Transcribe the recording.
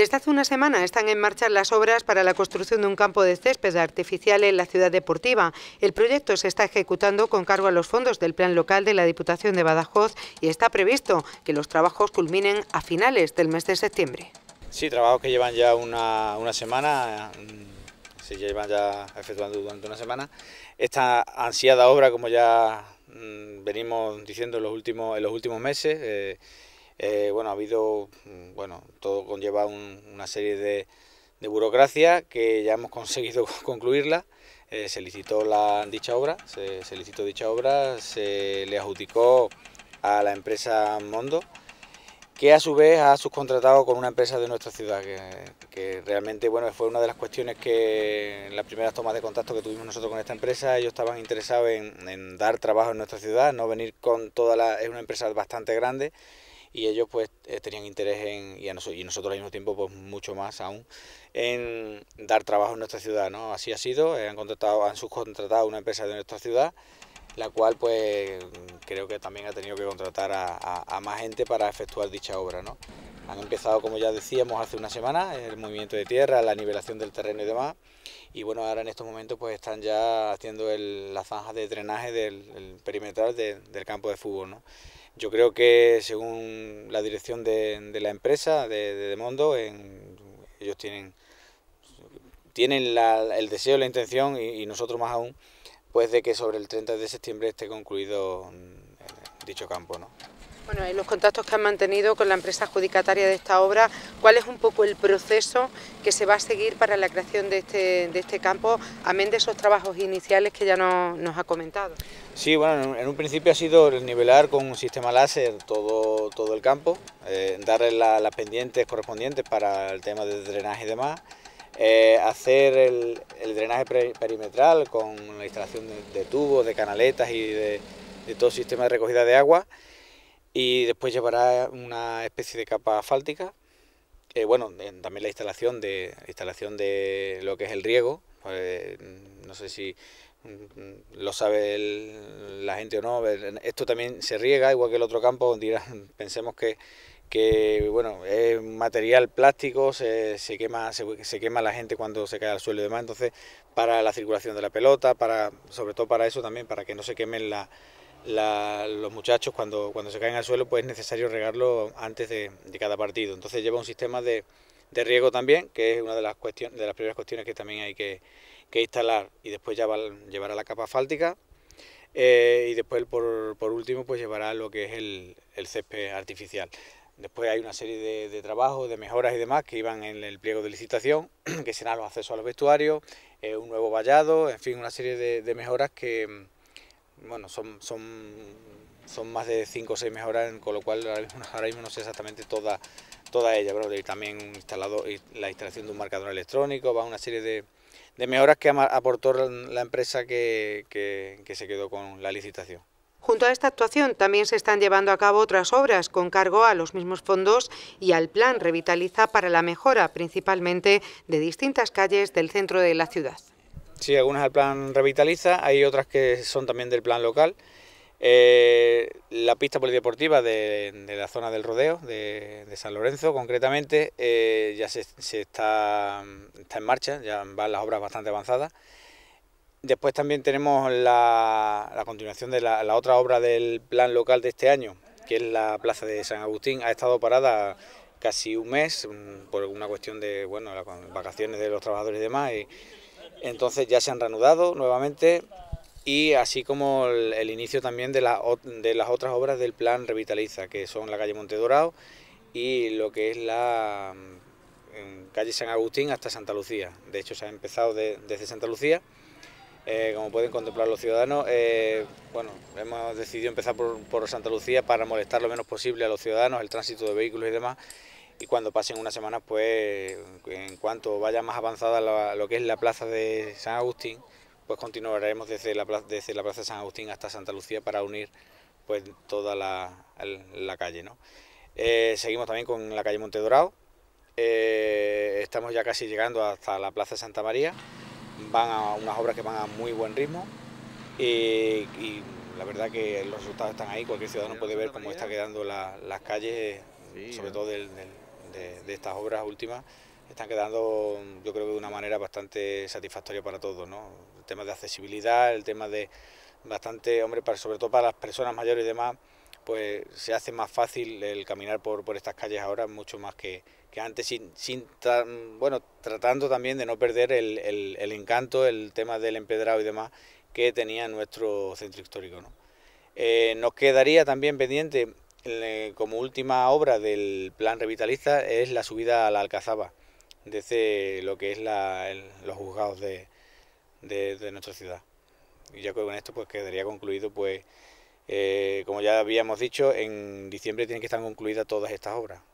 Desde hace una semana están en marcha las obras para la construcción de un campo de césped artificial en la ciudad deportiva. El proyecto se está ejecutando con cargo a los fondos del Plan Local de la Diputación de Badajoz y está previsto que los trabajos culminen a finales del mes de septiembre. Sí, trabajos que llevan ya una, semana, mm, se llevan ya efectuando durante una semana. Esta ansiada obra, como ya mm, venimos diciendo en los últimos, los últimos meses, eh, eh, bueno, ha habido, mm, bueno, todo conlleva una serie de, de, burocracia que ya hemos conseguido concluirla. Eh, se licitó la, dicha obra, se, licitó dicha obra, se le adjudicó a la empresa Mondo que a su vez ha subcontratado con una empresa de nuestra ciudad, que, realmente bueno fue una de las cuestiones que en las primeras tomas de contacto que tuvimos nosotros con esta empresa, ellos estaban interesados en, en dar trabajo en nuestra ciudad, no venir con toda la... es una empresa bastante grande y ellos pues eh, tenían interés en, y, nosotros, al mismo tiempo pues mucho más aún, en dar trabajo en nuestra ciudad, ¿no? Así ha sido, eh, han, contratado, han subcontratado una empresa de nuestra ciudad, la cual pues creo que también ha tenido que contratar a, más gente para efectuar dicha obra, ¿no? Han empezado, como ya decíamos, hace una semana, el movimiento de tierra, la nivelación del terreno y demás. Y bueno, ahora en estos momentos pues están ya haciendo las zanjas zanja de drenaje del perimetral del campo de fútbol. ¿no? Yo creo que según la dirección de, la empresa, de, de Mondo, ellos tienen, tienen la, el deseo, la intención y, nosotros más aún, pues de que sobre el 30 de septiembre esté concluido mm, dicho campo. ¿no? Bueno, en los contactos que han mantenido con la empresa adjudicataria de esta obra, ¿cuál es un poco el proceso que se va a seguir para la creación de este, de este campo, amén de esos trabajos iniciales que ya nos ha comentado? Sí, bueno, en un principio ha sido el nivelar con un sistema láser todo, todo el campo, eh, darle las pendientes correspondientes para el tema de drenaje y demás, eh, hacer el, drenaje perimetral con la instalación de, tubos, de canaletas y de, de todo sistema de recogida de agua, y después llevará una especie de capa asfáltica... bueno, también la instalación de instalación de lo que es el riego. Pues, no sé si mm, lo sabe la gente o no. Esto también se riega, igual que el otro campo, donde pensemos que, que bueno, es material plástico, se, se quema, se, quema la gente cuando se cae al suelo y demás, entonces para la circulación de la pelota, para, sobre todo para eso también, para que no se quemen la, los muchachos cuando, cuando se caen al suelo pues es necesario regarlo antes de, cada partido. Entonces lleva un sistema de, riego también, que es una de las, cuestiones, de las primeras cuestiones que también hay que, instalar y después ya va, llevará la capa asfáltica eh, y después por, último pues llevará lo que es el, el césped artificial. Después hay una serie de, trabajos, de mejoras y demás que iban en el pliego de licitación, que serán los accesos a los vestuarios, eh, un nuevo vallado, en fin, una serie de mejoras que, bueno, son, más de cinco o seis mejoras, con lo cual ahora mismo, no sé exactamente todas toda ella, pero también instalado la instalación de un marcador electrónico, va una serie de, mejoras que aportó la empresa que se quedó con la licitación. Junto a esta actuación también se están llevando a cabo otras obras con cargo a los mismos fondos y al plan Revitaliza para la mejora principalmente de distintas calles del centro de la ciudad. Sí, algunas al plan Revitaliza, hay otras que son también del plan local. Eh, la pista polideportiva de, la zona del rodeo, de, San Lorenzo concretamente, eh, ya se, está, en marcha, ya van las obras bastante avanzadas. Después también tenemos la, continuación de la, la, otra obra del plan local de este año, que es la plaza de San Agustín. Ha estado parada casi un mes por una cuestión de bueno, las vacaciones de los trabajadores y demás. Entonces ya se han reanudado nuevamente y así como el, inicio también de, las otras obras del plan Revitaliza, que son la calle Monte Dorado y lo que es la mm, calle San Agustín hasta Santa Lucía. De hecho, se ha empezado desde Santa Lucía. Eh, como pueden contemplar los ciudadanos, eh, bueno, hemos decidido empezar por, por Santa Lucía para molestar lo menos posible a los ciudadanos, el tránsito de vehículos y demás y cuando pasen unas semanas, pues en cuanto vaya más avanzada lo que es la plaza de San Agustín, pues continuaremos desde la, plaza, la plaza de San Agustín hasta Santa Lucía para unir pues toda la, calle. ¿no? Eh, seguimos también con la calle Monte Dorado, eh, estamos ya casi llegando hasta la plaza de Santa María, van a unas obras que van a muy buen ritmo y, la verdad que los resultados están ahí, cualquier ciudadano puede ver cómo está quedando las calles, sobre todo del de, estas obras últimas están quedando, yo creo que de una manera bastante satisfactoria para todos, ¿no? El tema de accesibilidad, el tema de bastante, hombre, sobre todo para las personas mayores y demás, pues se hace más fácil el caminar por, por estas calles ahora, mucho más que, que antes, sin, sin bueno, tratando también de no perder el, el, encanto, el tema del empedrado y demás que tenía nuestro centro histórico, ¿no? Eh, nos quedaría también pendiente como última obra del plan revitalista es la subida a la Alcazaba, desde lo que es los juzgados de, de, nuestra ciudad. Y ya con esto pues quedaría concluido, pues eh, como ya habíamos dicho, en diciembre tienen que estar concluidas todas estas obras.